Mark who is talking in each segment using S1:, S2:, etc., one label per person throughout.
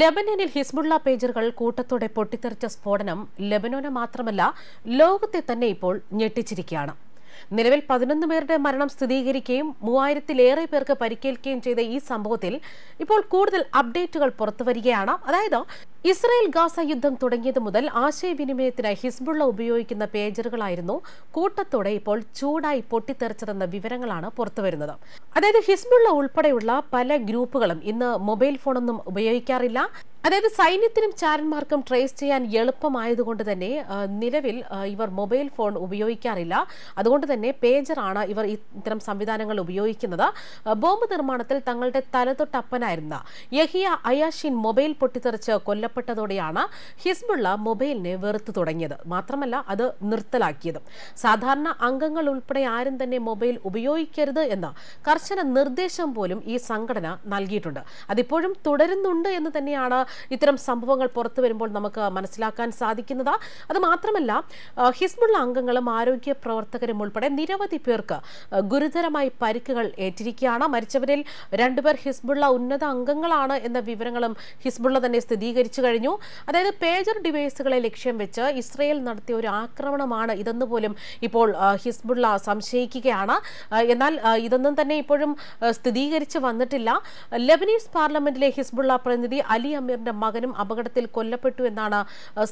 S1: ലബനനിൽ Hezbollah പേജറുകൾ കൂട്ടത്തോടെ പൊട്ടിത്തെറിച്ച സ്ഫോടനം ലെബനോനെ മാത്രമല്ല ലോകത്തെ തന്നെ ഇപ്പോൾ ഞെട്ടിച്ചിരിക്കുകയാണ് നിലവിൽ പതിനൊന്ന് പേരുടെ മരണം സ്ഥിരീകരിക്കുകയും മൂവായിരത്തിലേറെ പേർക്ക് പരിക്കേൽക്കുകയും ചെയ്ത ഈ സംഭവത്തിൽ ഇപ്പോൾ കൂടുതൽ അപ്ഡേറ്റുകൾ പുറത്തുവരികയാണ് അതായത് ഇസ്രായേൽ ഗാസ യുദ്ധം തുടങ്ങിയത് മുതൽ ആശയവിനിമയത്തിനായി ഹിസ്ബുള്ള ഉപയോഗിക്കുന്ന പേജറുകളായിരുന്നു കൂട്ടത്തോടെ ഇപ്പോൾ ചൂടായി പൊട്ടിത്തെറിച്ചതെന്ന വിവരങ്ങളാണ് പുറത്തുവരുന്നത് അതായത് ഹിസ്ബുള്ള ഉൾപ്പെടെയുള്ള പല ഗ്രൂപ്പുകളും ഇന്ന് മൊബൈൽ ഫോണൊന്നും ഉപയോഗിക്കാറില്ല അതായത് സൈന്യത്തിനും ചാരന്മാർക്കും ട്രേസ് ചെയ്യാൻ എളുപ്പമായതുകൊണ്ട് തന്നെ നിലവിൽ ഇവർ മൊബൈൽ ഫോൺ ഉപയോഗിക്കാറില്ല അതുകൊണ്ട് തന്നെ പേജറാണ് ഇവർ ഇത്തരം സംവിധാനങ്ങൾ ഉപയോഗിക്കുന്നത് ബോംബ് നിർമ്മാണത്തിൽ തങ്ങളുടെ തലതൊട്ടപ്പനായിരുന്ന യഹിയ അയാഷിൻ മൊബൈൽ പൊട്ടിത്തെറിച്ച് കൊല്ലപ്പെട്ടു ഏർപ്പെട്ടതോടെയാണ് ഹിസ്ബുള്ള മൊബൈലിനെ വെറുത്തു തുടങ്ങിയത് മാത്രമല്ല അത് നിർത്തലാക്കിയത് സാധാരണ അംഗങ്ങൾ ഉൾപ്പെടെ ആരും തന്നെ മൊബൈൽ ഉപയോഗിക്കരുത് എന്ന കർശന നിർദ്ദേശം പോലും ഈ സംഘടന നൽകിയിട്ടുണ്ട് അതിപ്പോഴും തുടരുന്നുണ്ട് എന്ന് തന്നെയാണ് ഇത്തരം സംഭവങ്ങൾ പുറത്തു വരുമ്പോൾ നമുക്ക് മനസ്സിലാക്കാൻ സാധിക്കുന്നത് അത് മാത്രമല്ല ഹിസ്ബുള്ള അംഗങ്ങളും ആരോഗ്യ പ്രവർത്തകരും ഉൾപ്പെടെ നിരവധി പേർക്ക് ഗുരുതരമായി പരിക്കുകൾ ഏറ്റിരിക്കുകയാണ് മരിച്ചവരിൽ രണ്ടുപേർ ഹിസ്ബുള്ള ഉന്നത അംഗങ്ങളാണ് എന്ന വിവരങ്ങളും ഹിസ്ബുള്ള തന്നെ സ്ഥിരീകരിച്ചു കഴിഞ്ഞു അതായത് പേജർ ഡിവൈസുകളെ ലക്ഷ്യം വെച്ച് ഇസ്രയേൽ നടത്തിയ ഒരു ആക്രമണമാണ് ഇതെന്ന് പോലും ഇപ്പോൾ ഹിസ്ബുള്ള സംശയിക്കുകയാണ് എന്നാൽ ഇതൊന്നും തന്നെ ഇപ്പോഴും സ്ഥിരീകരിച്ച് വന്നിട്ടില്ല ലെബനീസ് പാർലമെന്റിലെ ഹിസ്ബുള്ള പ്രതിനിധി അലി അമീറിന്റെ മകനും അപകടത്തിൽ കൊല്ലപ്പെട്ടു എന്നാണ്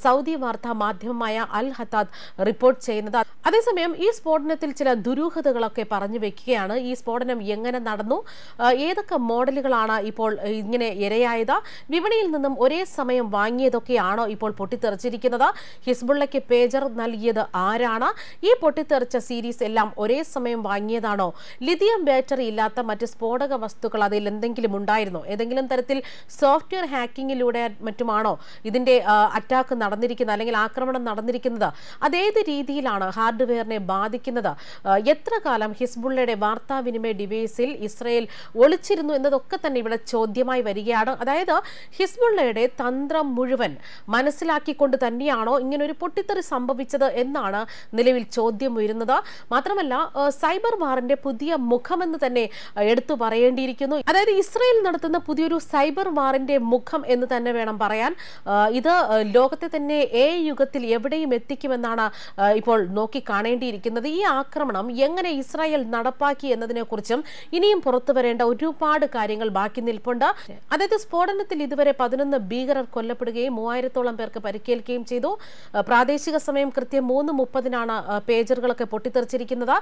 S1: സൗദി വാർത്താ മാധ്യമമായ അൽ ഹത്താദ് റിപ്പോർട്ട് ചെയ്യുന്നത് അതേസമയം ഈ സ്ഫോടനത്തിൽ ചില ദുരൂഹതകളൊക്കെ പറഞ്ഞു വെക്കുകയാണ് ഈ സ്ഫോടനം എങ്ങനെ നടന്നു ഏതൊക്കെ മോഡലുകളാണ് ഇപ്പോൾ ഇങ്ങനെ ഇരയായത് വിപണിയിൽ നിന്നും ഒരേ സമയം സൈന്യം വാങ്ങിയതൊക്കെയാണോ ഇപ്പോൾ പൊട്ടിത്തെറിച്ചിരിക്കുന്നത് ഹിസ്ബുള്ളയ്ക്ക് പേജർ നൽകിയത് ആരാണ് ഈ പൊട്ടിത്തെറിച്ച സീരീസ് എല്ലാം ഒരേ സമയം വാങ്ങിയതാണോ ലിഥിയം ബാറ്ററി ഇല്ലാത്ത മറ്റ് സ്ഫോടക വസ്തുക്കൾ അതിൽ എന്തെങ്കിലും ഉണ്ടായിരുന്നോ ഏതെങ്കിലും തരത്തിൽ സോഫ്റ്റ്വെയർ ഹാക്കിങ്ങിലൂടെ മറ്റുമാണോ ഇതിന്റെ അറ്റാക്ക് നടന്നിരിക്കുന്നത് അല്ലെങ്കിൽ ആക്രമണം നടന്നിരിക്കുന്നത് അതേത് രീതിയിലാണ് ഹാർഡ്വെയറിനെ ബാധിക്കുന്നത് എത്ര കാലം ഹിസ്ബുള്ളയുടെ വാർത്താവിനിമയ ഡിവൈസിൽ ഇസ്രയേൽ ഒളിച്ചിരുന്നു എന്നതൊക്കെ തന്നെ ഇവിടെ ചോദ്യമായി വരികയാണ് അതായത് ഹിസ്ബുള്ളയുടെ തന്ത്രം തന്ത്രം മുഴുവൻ മനസ്സിലാക്കിക്കൊണ്ട് തന്നെയാണോ ഇങ്ങനൊരു പൊട്ടിത്തെറി സംഭവിച്ചത് എന്നാണ് നിലവിൽ ചോദ്യം ഉയരുന്നത് മാത്രമല്ല സൈബർ വാറിന്റെ പുതിയ മുഖമെന്ന് തന്നെ എടുത്തു പറയേണ്ടിയിരിക്കുന്നു അതായത് ഇസ്രയേൽ നടത്തുന്ന പുതിയൊരു സൈബർ വാറിന്റെ മുഖം എന്ന് തന്നെ വേണം പറയാൻ ഇത് ലോകത്തെ തന്നെ ഏ യുഗത്തിൽ എവിടെയും എത്തിക്കുമെന്നാണ് ഇപ്പോൾ നോക്കി കാണേണ്ടിയിരിക്കുന്നത് ഈ ആക്രമണം എങ്ങനെ ഇസ്രായേൽ നടപ്പാക്കി എന്നതിനെക്കുറിച്ചും ഇനിയും പുറത്തു വരേണ്ട ഒരുപാട് കാര്യങ്ങൾ ബാക്കി നിൽപ്പുണ്ട് അതായത് സ്ഫോടനത്തിൽ ഇതുവരെ പതിനൊന്ന് ഭീകരർ കൊല്ലപ്പെടുകയും മൂവായിരത്തോളം പേർക്ക് പരിക്കേൽക്കുകയും ചെയ്തു പ്രാദേശിക സമയം കൃത്യം മൂന്ന് മുപ്പതിനാണ് പേജറുകളൊക്കെ പൊട്ടിത്തെറിച്ചിരിക്കുന്നത്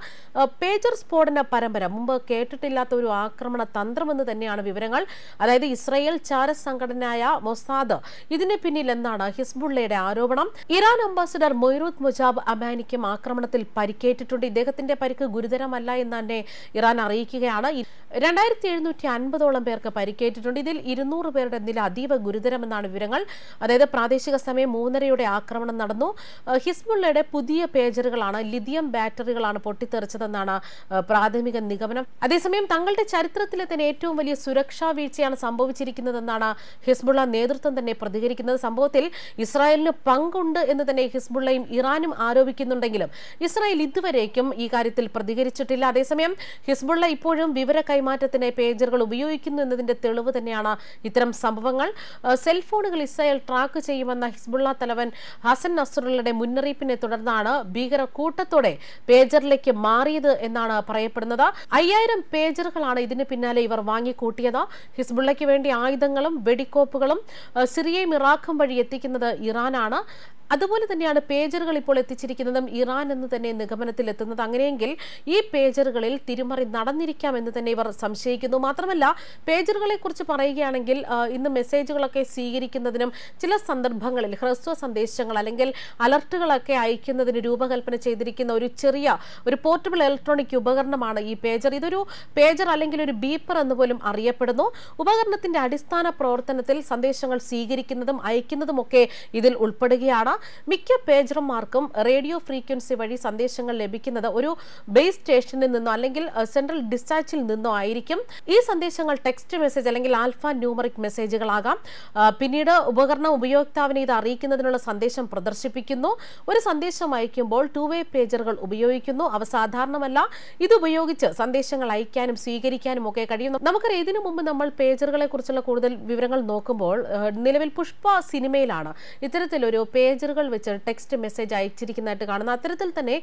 S1: പേജർ സ്ഫോടന പരമ്പര മുമ്പ് കേട്ടിട്ടില്ലാത്ത ഒരു ആക്രമണ തന്ത്രമെന്ന് തന്നെയാണ് വിവരങ്ങൾ അതായത് ഇസ്രയേൽ ചാര സംഘടനയായ മൊസാദ് ഇതിന് പിന്നിൽ എന്നാണ് ഹിസ്ബുള്ളയുടെ ആരോപണം ഇറാൻ അംബാസിഡർ മൊയ്റൂദ് മുജാബ് അമാനിക്കും ആക്രമണത്തിൽ പരിക്കേറ്റിട്ടുണ്ട് ഇദ്ദേഹത്തിന്റെ പരിക്ക് ഗുരുതരമല്ല എന്ന് തന്നെ ഇറാൻ അറിയിക്കുകയാണ് രണ്ടായിരത്തി എഴുന്നൂറ്റി അൻപതോളം പേർക്ക് പരിക്കേറ്റിട്ടുണ്ട് ഇതിൽ ഇരുന്നൂറ് പേരുടെ നില അതീവ ഗുരുതരമെന്നാണ് വിവരം വിവരങ്ങൾ അതായത് പ്രാദേശിക സമയം മൂന്നരയുടെ ആക്രമണം നടന്നു ഹിസ്ബുള്ളയുടെ പുതിയ പേജറുകളാണ് ലിഥിയം ബാറ്ററികളാണ് പൊട്ടിത്തെറിച്ചതെന്നാണ് പ്രാഥമിക നിഗമനം അതേസമയം തങ്ങളുടെ ചരിത്രത്തിലെ തന്നെ ഏറ്റവും വലിയ സുരക്ഷാ വീഴ്ചയാണ് സംഭവിച്ചിരിക്കുന്നതെന്നാണ് ഹിസ്ബുള്ള നേതൃത്വം തന്നെ പ്രതികരിക്കുന്നത് സംഭവത്തിൽ ഇസ്രായേലിന് പങ്കുണ്ട് എന്ന് തന്നെ ഹിസ്ബുള്ളയും ഇറാനും ആരോപിക്കുന്നുണ്ടെങ്കിലും ഇസ്രായേൽ ഇതുവരേക്കും ഈ കാര്യത്തിൽ പ്രതികരിച്ചിട്ടില്ല അതേസമയം ഹിസ്ബുള്ള ഇപ്പോഴും വിവര കൈമാറ്റത്തിന് പേജറുകൾ ഉപയോഗിക്കുന്നു എന്നതിന്റെ തെളിവ് തന്നെയാണ് ഇത്തരം സംഭവങ്ങൾ സെൽഫോണുകൾ മിസൈലുകൾ ഇസ്രായേൽ ട്രാക്ക് ചെയ്യുമെന്ന ഹിസ്ബുള്ള തലവൻ ഹസൻ നസറുള്ളയുടെ മുന്നറിയിപ്പിനെ തുടർന്നാണ് ഭീകര കൂട്ടത്തോടെ പേജറിലേക്ക് മാറിയത് എന്നാണ് പറയപ്പെടുന്നത് അയ്യായിരം പേജറുകളാണ് ഇതിന് പിന്നാലെ ഇവർ വാങ്ങിക്കൂട്ടിയത് ഹിസ്ബുള്ളയ്ക്ക് വേണ്ടി ആയുധങ്ങളും വെടിക്കോപ്പുകളും സിറിയയും ഇറാഖും വഴി എത്തിക്കുന്നത് ഇറാനാണ് അതുപോലെ തന്നെയാണ് പേജറുകൾ ഇപ്പോൾ എത്തിച്ചിരിക്കുന്നതും ഇറാൻ എന്ന് തന്നെ നിഗമനത്തിൽ എത്തുന്നത് അങ്ങനെയെങ്കിൽ ഈ പേജറുകളിൽ തിരിമറി നടന്നിരിക്കാം എന്ന് തന്നെ ഇവർ സംശയിക്കുന്നു മാത്രമല്ല പേജറുകളെ കുറിച്ച് പറയുകയാണെങ്കിൽ ഇന്ന് മെസ്സേജുകളൊക്കെ സ്വീകരിക്കുന്നതിനും ചില സന്ദർഭങ്ങളിൽ ഹ്രസ്വ സന്ദേശങ്ങൾ അല്ലെങ്കിൽ അലർട്ടുകളൊക്കെ അയക്കുന്നതിന് രൂപകൽപ്പന ചെയ്തിരിക്കുന്ന ഒരു ചെറിയ ഒരു പോർട്ടബിൾ ഇലക്ട്രോണിക് ഉപകരണമാണ് ഈ പേജർ ഇതൊരു പേജർ അല്ലെങ്കിൽ ഒരു ബീപ്പർ എന്ന് പോലും അറിയപ്പെടുന്നു ഉപകരണത്തിന്റെ അടിസ്ഥാന പ്രവർത്തനത്തിൽ സന്ദേശങ്ങൾ സ്വീകരിക്കുന്നതും ഒക്കെ ഇതിൽ ഉൾപ്പെടുകയാണ് മിക്ക പേജർമാർക്കും റേഡിയോ ഫ്രീക്വൻസി വഴി സന്ദേശങ്ങൾ ലഭിക്കുന്നത് ഒരു ബേസ് സ്റ്റേഷനിൽ നിന്നോ അല്ലെങ്കിൽ സെൻട്രൽ ഡിസ്പാച്ചിൽ നിന്നോ ആയിരിക്കും ഈ സന്ദേശങ്ങൾ ടെക്സ്റ്റ് മെസ്സേജ് അല്ലെങ്കിൽ ആൽഫ ന്യൂമറിക് മെസ്സേജുകളാകാം പിന്നീട് ഉപകരണ ഉപയോക്താവിനെ ഇത് അറിയിക്കുന്നതിനുള്ള സന്ദേശം പ്രദർശിപ്പിക്കുന്നു ഒരു സന്ദേശം അയക്കുമ്പോൾ ടു വേ പേജറുകൾ ഉപയോഗിക്കുന്നു അവ സാധാരണമല്ല ഇതുപയോഗിച്ച് സന്ദേശങ്ങൾ അയക്കാനും സ്വീകരിക്കാനും ഒക്കെ കഴിയുന്നു നമുക്കറിയാം ഇതിനു മുമ്പ് നമ്മൾ പേജറുകളെ കുറിച്ചുള്ള കൂടുതൽ വിവരങ്ങൾ നോക്കുമ്പോൾ നിലവിൽ പുഷ്പ സിനിമയിലാണ് ഇത്തരത്തിലൊരു പേജ് പേജറുകൾ വെച്ച് ടെക്സ്റ്റ് മെസ്സേജ് അയച്ചിരിക്കുന്നതായിട്ട് കാണുന്നു അത്തരത്തിൽ തന്നെ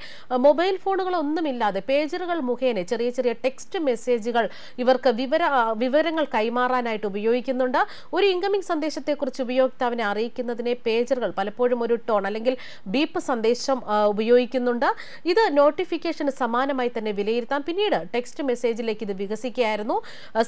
S1: മൊബൈൽ ഫോണുകളൊന്നുമില്ലാതെ പേജറുകൾ മുഖേന ചെറിയ ചെറിയ ടെക്സ്റ്റ് മെസ്സേജുകൾ ഇവർക്ക് വിവര വിവരങ്ങൾ കൈമാറാനായിട്ട് ഉപയോഗിക്കുന്നുണ്ട് ഒരു ഇൻകമിംഗ് സന്ദേശത്തെക്കുറിച്ച് ഉപയോക്താവിനെ അറിയിക്കുന്നതിനെ പേജറുകൾ പലപ്പോഴും ഒരു ടോൺ അല്ലെങ്കിൽ ബീപ്പ് സന്ദേശം ഉപയോഗിക്കുന്നുണ്ട് ഇത് നോട്ടിഫിക്കേഷന് സമാനമായി തന്നെ വിലയിരുത്താം പിന്നീട് ടെക്സ്റ്റ് മെസ്സേജിലേക്ക് ഇത് വികസിക്കുകയായിരുന്നു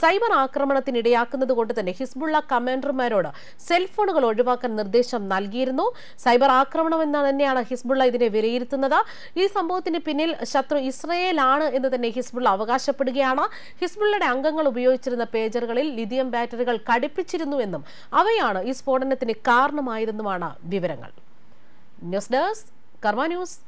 S1: സൈബർ ആക്രമണത്തിന് ഇടയാക്കുന്നത് കൊണ്ട് തന്നെ ഹിസ്ബുള്ള കമാൻഡർമാരോട് സെൽഫോണുകൾ ഒഴിവാക്കാൻ നിർദ്ദേശം നൽകിയിരുന്നു സൈബർ സൈബർ ആക്രമണം എന്ന് തന്നെയാണ് ഹിസ്ബുള്ള ഇതിനെ വിലയിരുത്തുന്നത് ഈ സംഭവത്തിന് പിന്നിൽ ശത്രു ഇസ്രയേലാണ് എന്ന് തന്നെ ഹിസ്ബുള്ള അവകാശപ്പെടുകയാണ് ഹിസ്ബുള്ളയുടെ അംഗങ്ങൾ ഉപയോഗിച്ചിരുന്ന പേജറുകളിൽ ലിഥിയം ബാറ്ററികൾ ഘടിപ്പിച്ചിരുന്നുവെന്നും അവയാണ് ഈ സ്ഫോടനത്തിന് കാരണമായിരുന്നുമാണ് വിവരങ്ങൾ ന്യൂസ് ഡെസ്ക് കർമ്മ ന്യൂസ്